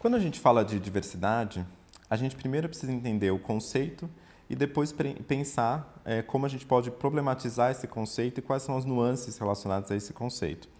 Quando a gente fala de diversidade, a gente primeiro precisa entender o conceito e depois pensar é, como a gente pode problematizar esse conceito e quais são as nuances relacionadas a esse conceito.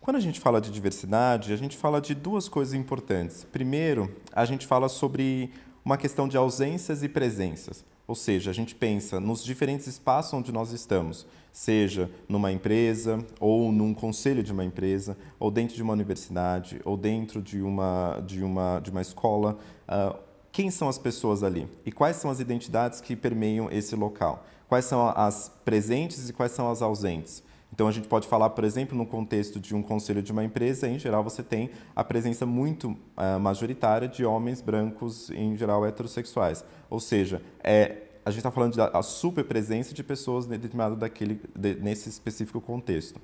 Quando a gente fala de diversidade, a gente fala de duas coisas importantes. Primeiro, a gente fala sobre uma questão de ausências e presenças. Ou seja, a gente pensa nos diferentes espaços onde nós estamos, seja numa empresa, ou num conselho de uma empresa, ou dentro de uma universidade, ou dentro de uma, de uma, de uma escola. Uh, quem são as pessoas ali e quais são as identidades que permeiam esse local? Quais são as presentes e quais são as ausentes? Então a gente pode falar, por exemplo, no contexto de um conselho de uma empresa, em geral você tem a presença muito uh, majoritária de homens brancos, em geral heterossexuais. Ou seja, é, a gente está falando da super presença de pessoas determinadas daquele, de, nesse específico contexto.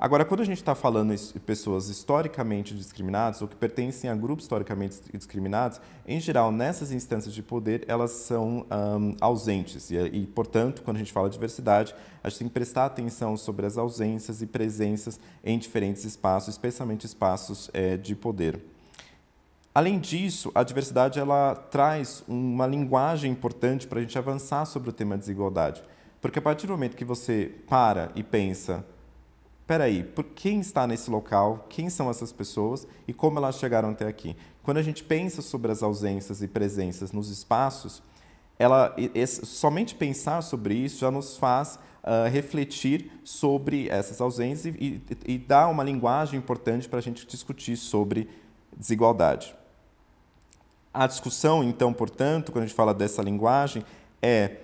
Agora, quando a gente está falando de pessoas historicamente discriminadas ou que pertencem a grupos historicamente discriminados, em geral, nessas instâncias de poder, elas são um, ausentes. E, e, portanto, quando a gente fala de diversidade, a gente tem que prestar atenção sobre as ausências e presenças em diferentes espaços, especialmente espaços é, de poder. Além disso, a diversidade ela traz uma linguagem importante para a gente avançar sobre o tema desigualdade. Porque a partir do momento que você para e pensa peraí, por quem está nesse local, quem são essas pessoas e como elas chegaram até aqui. Quando a gente pensa sobre as ausências e presenças nos espaços, ela, esse, somente pensar sobre isso já nos faz uh, refletir sobre essas ausências e, e, e dá uma linguagem importante para a gente discutir sobre desigualdade. A discussão, então, portanto, quando a gente fala dessa linguagem, é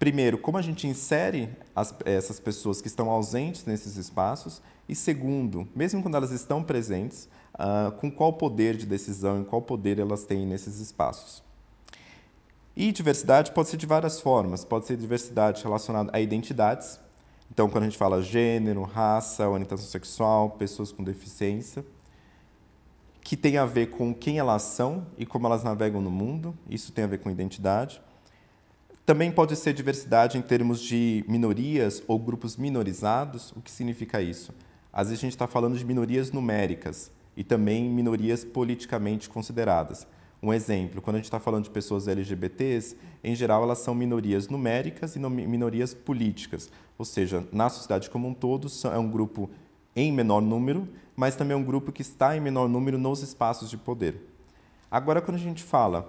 primeiro, como a gente insere as, essas pessoas que estão ausentes nesses espaços, e segundo, mesmo quando elas estão presentes, uh, com qual poder de decisão e qual poder elas têm nesses espaços. E diversidade pode ser de várias formas, pode ser diversidade relacionada a identidades, então quando a gente fala gênero, raça, orientação sexual, pessoas com deficiência, que tem a ver com quem elas são e como elas navegam no mundo, isso tem a ver com identidade também pode ser diversidade em termos de minorias ou grupos minorizados. O que significa isso? Às vezes a gente está falando de minorias numéricas e também minorias politicamente consideradas. Um exemplo, quando a gente está falando de pessoas LGBTs, em geral elas são minorias numéricas e minorias políticas, ou seja, na sociedade como um todo é um grupo em menor número, mas também é um grupo que está em menor número nos espaços de poder. Agora, quando a gente fala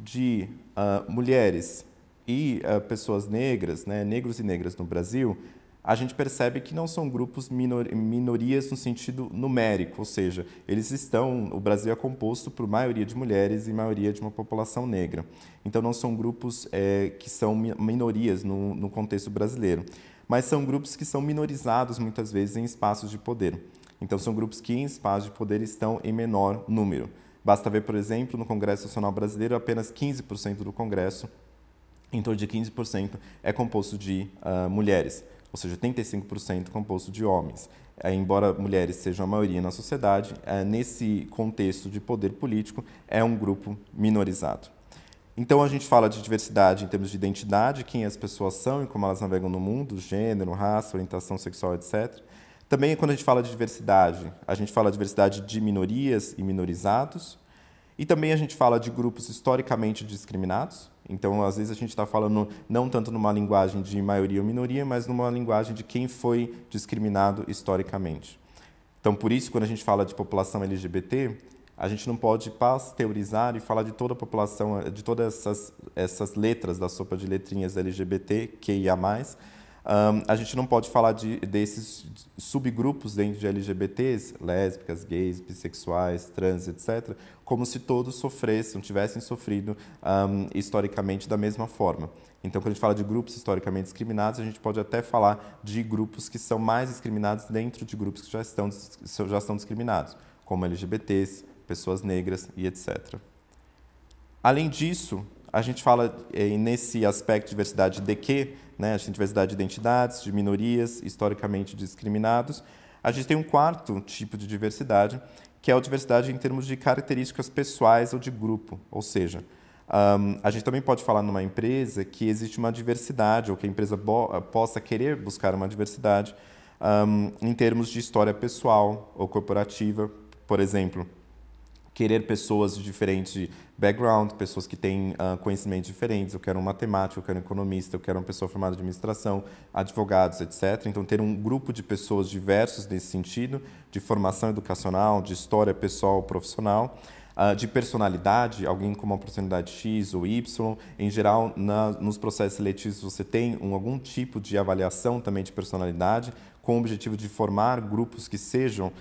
de uh, mulheres, e uh, pessoas negras, né, negros e negras no Brasil, a gente percebe que não são grupos minor, minorias no sentido numérico, ou seja, eles estão, o Brasil é composto por maioria de mulheres e maioria de uma população negra. Então não são grupos é, que são minorias no, no contexto brasileiro, mas são grupos que são minorizados muitas vezes em espaços de poder. Então são grupos que em espaços de poder estão em menor número. Basta ver, por exemplo, no Congresso Nacional Brasileiro, apenas 15% do Congresso em torno de 15% é composto de uh, mulheres, ou seja, 85% é composto de homens. É, embora mulheres sejam a maioria na sociedade, é, nesse contexto de poder político, é um grupo minorizado. Então a gente fala de diversidade em termos de identidade, quem as pessoas são e como elas navegam no mundo, gênero, raça, orientação sexual, etc. Também quando a gente fala de diversidade, a gente fala de diversidade de minorias e minorizados, e também a gente fala de grupos historicamente discriminados, então, às vezes a gente está falando não tanto numa linguagem de maioria ou minoria, mas numa linguagem de quem foi discriminado historicamente. Então, por isso, quando a gente fala de população LGBT, a gente não pode pasteurizar e falar de toda a população, de todas essas, essas letras da sopa de letrinhas LGBT, QIA+, um, a gente não pode falar de, desses subgrupos dentro de LGBTs, lésbicas, gays, bissexuais, trans, etc., como se todos sofressem, tivessem sofrido um, historicamente da mesma forma. Então, quando a gente fala de grupos historicamente discriminados, a gente pode até falar de grupos que são mais discriminados dentro de grupos que já estão, já estão discriminados, como LGBTs, pessoas negras e etc. Além disso, a gente fala eh, nesse aspecto de diversidade de quê? Né? A gente tem diversidade de identidades, de minorias, historicamente discriminados. A gente tem um quarto tipo de diversidade, que é a diversidade em termos de características pessoais ou de grupo. Ou seja, um, a gente também pode falar numa empresa que existe uma diversidade, ou que a empresa possa querer buscar uma diversidade um, em termos de história pessoal ou corporativa, por exemplo querer pessoas de diferente background, pessoas que têm uh, conhecimentos diferentes. Eu quero um matemático, eu quero um economista, eu quero uma pessoa formada em administração, advogados, etc. Então, ter um grupo de pessoas diversos nesse sentido, de formação educacional, de história pessoal, profissional uh, de personalidade, alguém com uma personalidade X ou Y, em geral, na, nos processos seletivos você tem um, algum tipo de avaliação também de personalidade, com o objetivo de formar grupos que sejam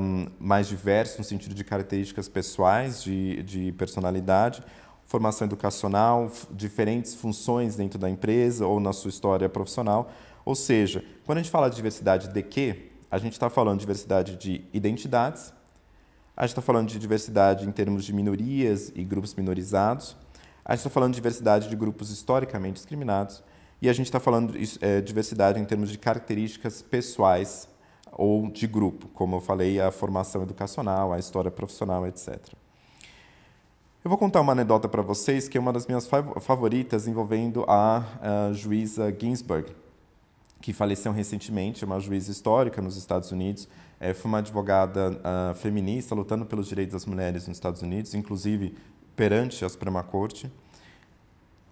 um, mais diversos no sentido de características pessoais, de, de personalidade, formação educacional, diferentes funções dentro da empresa ou na sua história profissional. Ou seja, quando a gente fala de diversidade de quê? A gente está falando de diversidade de identidades, a gente está falando de diversidade em termos de minorias e grupos minorizados. A gente está falando de diversidade de grupos historicamente discriminados. E a gente está falando de é, diversidade em termos de características pessoais ou de grupo, como eu falei, a formação educacional, a história profissional, etc. Eu vou contar uma anedota para vocês que é uma das minhas favoritas envolvendo a, a juíza Ginsburg, que faleceu recentemente, uma juíza histórica nos Estados Unidos, é, foi uma advogada uh, feminista lutando pelos direitos das mulheres nos Estados Unidos, inclusive perante a Suprema Corte.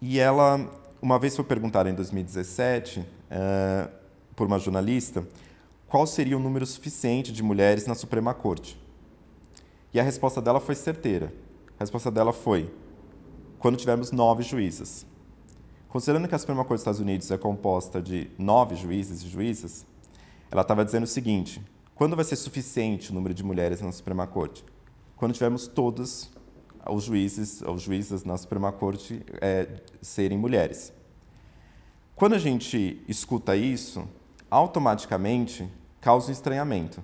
E ela, uma vez foi perguntada em 2017, uh, eh, por uma jornalista, qual seria o número suficiente de mulheres na Suprema Corte. E a resposta dela foi certeira. A resposta dela foi: quando tivermos nove juízas. Considerando que a Suprema Corte dos Estados Unidos é composta de nove juízes e juízas, ela estava dizendo o seguinte: quando vai ser suficiente o número de mulheres na Suprema Corte? Quando tivermos todos os juízes, os juízes na Suprema Corte é, serem mulheres. Quando a gente escuta isso, automaticamente causa um estranhamento,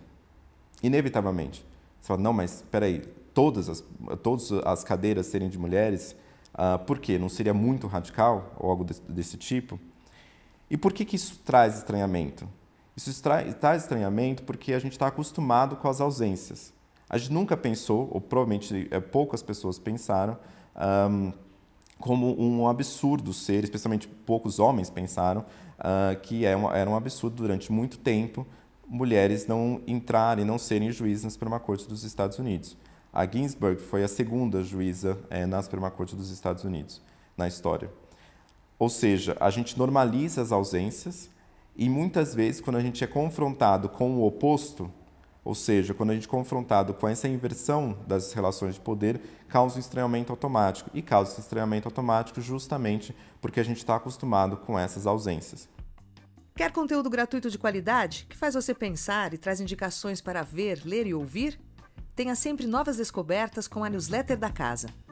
inevitavelmente. Você fala, não, mas peraí, todas as, todas as cadeiras serem de mulheres, uh, por quê? Não seria muito radical ou algo desse, desse tipo? E por que, que isso traz estranhamento? Isso traz estranhamento porque a gente está acostumado com as ausências. A gente nunca pensou, ou provavelmente é, poucas pessoas pensaram, um, como um absurdo ser, especialmente poucos homens pensaram, uh, que era é um, era um absurdo durante muito tempo mulheres não entrarem, não serem juízes na Suprema Corte dos Estados Unidos. A Ginsburg foi a segunda juíza é, na Suprema Corte dos Estados Unidos na história. Ou seja, a gente normaliza as ausências e muitas vezes, quando a gente é confrontado com o oposto, ou seja, quando a gente é confrontado com essa inversão das relações de poder, causa um estranhamento automático. E causa esse estranhamento automático justamente porque a gente está acostumado com essas ausências. Quer conteúdo gratuito de qualidade que faz você pensar e traz indicações para ver, ler e ouvir? Tenha sempre novas descobertas com a newsletter da casa.